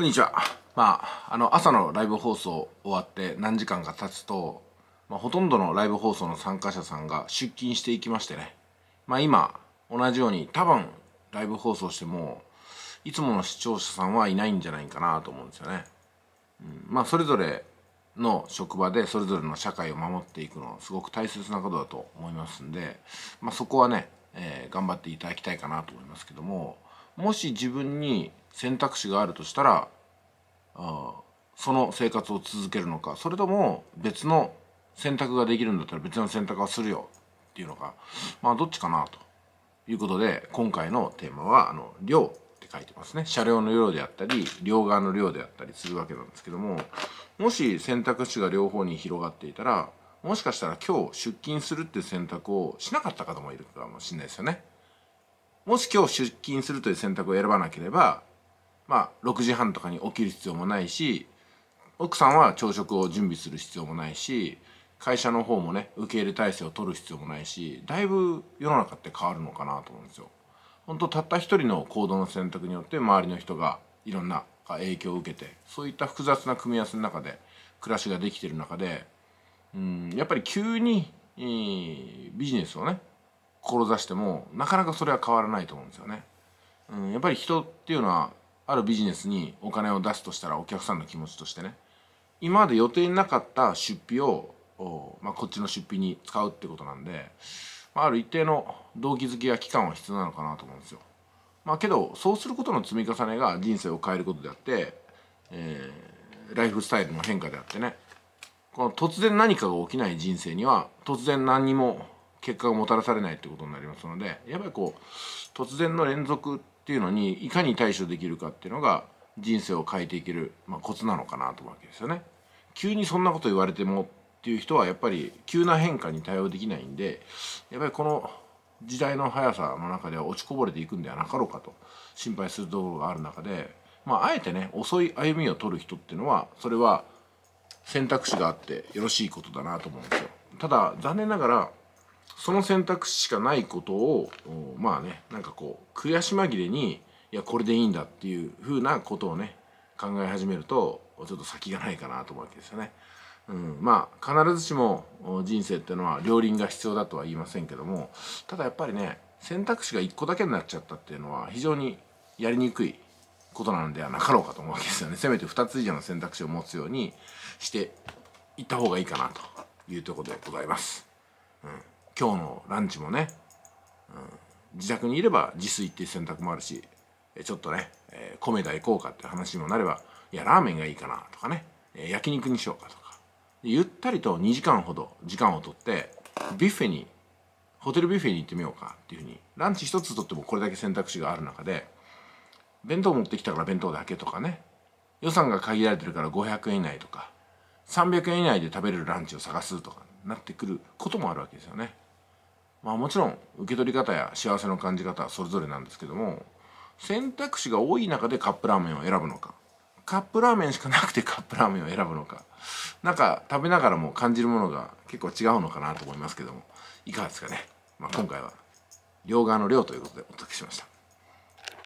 こんにちは。まあ、あの、朝のライブ放送終わって何時間か経つと、まあ、ほとんどのライブ放送の参加者さんが出勤していきましてね。まあ今、同じように多分ライブ放送しても、いつもの視聴者さんはいないんじゃないかなと思うんですよね。うん、まあそれぞれの職場でそれぞれの社会を守っていくのはすごく大切なことだと思いますんで、まあそこはね、えー、頑張っていただきたいかなと思いますけども、もし自分に選択肢があるとしたらあその生活を続けるのかそれとも別の選択ができるんだったら別の選択はするよっていうのがまあどっちかなということで今回のテーマは「あの量」って書いてますね車両の量であったり両側の量であったりするわけなんですけどももし選択肢が両方に広がっていたらもしかしたら今日出勤するっていう選択をしなかった方もいるかもしれないですよね。もし今日出勤するという選択を選ばなければまあ、6時半とかに起きる必要もないし奥さんは朝食を準備する必要もないし会社の方もね受け入れ体制を取る必要もないしだいぶ世の中って変わるのかなと思うんですよ。本当たった一人の行動の選択によって周りの人がいろんな影響を受けてそういった複雑な組み合わせの中で暮らしができてる中でうんやっぱり急に、えー、ビジネスをね志してもなかなかそれは変わらないと思うんですよね。うん、やっぱり人っていうのはあるビジネスにお金を出すとしたらお客さんの気持ちとしてね今まで予定になかった出費を、まあ、こっちの出費に使うってことなんで、まあ、ある一定の動機づけや期間は必要なのかなと思うんですよ。まあ、けどそうすることの積み重ねが人生を変えることであって、えー、ライフスタイルの変化であってねこの突然何かが起きない人生には突然何にも結果がもたらされないってことになりますのでやっぱりこう突然の連続っていうのにいかに対処できるかっていうのが人生を変えていける、まあ、コツなのかなと思うわけですよね。急にそんなこと言われてもっていう人はやっぱり急な変化に対応できないんでやっぱりこの時代の速さの中では落ちこぼれていくんではなかろうかと心配するところがある中で、まあ、あえてね遅い歩みを取る人っていうのはそれは選択肢があってよろしいことだなと思うんですよ。ただ残念ながらその選択肢しかないことをまあねなんかこう悔し紛れにいやこれでいいんだっていうふうなことをね考え始めるとちょっと先がないかなと思うわけですよね。うん、まあ必ずしも人生っていうのは両輪が必要だとは言いませんけどもただやっぱりね選択肢が1個だけになっちゃったっていうのは非常にやりにくいことなんではなかろうかと思うわけですよねせめて2つ以上の選択肢を持つようにしていった方がいいかなというところでございます。うん今日のランチもね、うん、自宅にいれば自炊っていう選択もあるしちょっとね、えー、米田行こうかって話にもなればいやラーメンがいいかなとかね、えー、焼肉にしようかとかゆったりと2時間ほど時間をとってビュッフェにホテルビュッフェに行ってみようかっていうふうにランチ一つとってもこれだけ選択肢がある中で弁当持ってきたから弁当だけとかね予算が限られてるから500円以内とか300円以内で食べれるランチを探すとかなってくることもあるわけですよね。まあもちろん受け取り方や幸せの感じ方はそれぞれなんですけども選択肢が多い中でカップラーメンを選ぶのかカップラーメンしかなくて カップラーメンを選ぶのかなんか食べながらも感じるものが結構違うのかなと思いますけどもいかがですかね、まあ、今回は両側の量ということでお届けしました。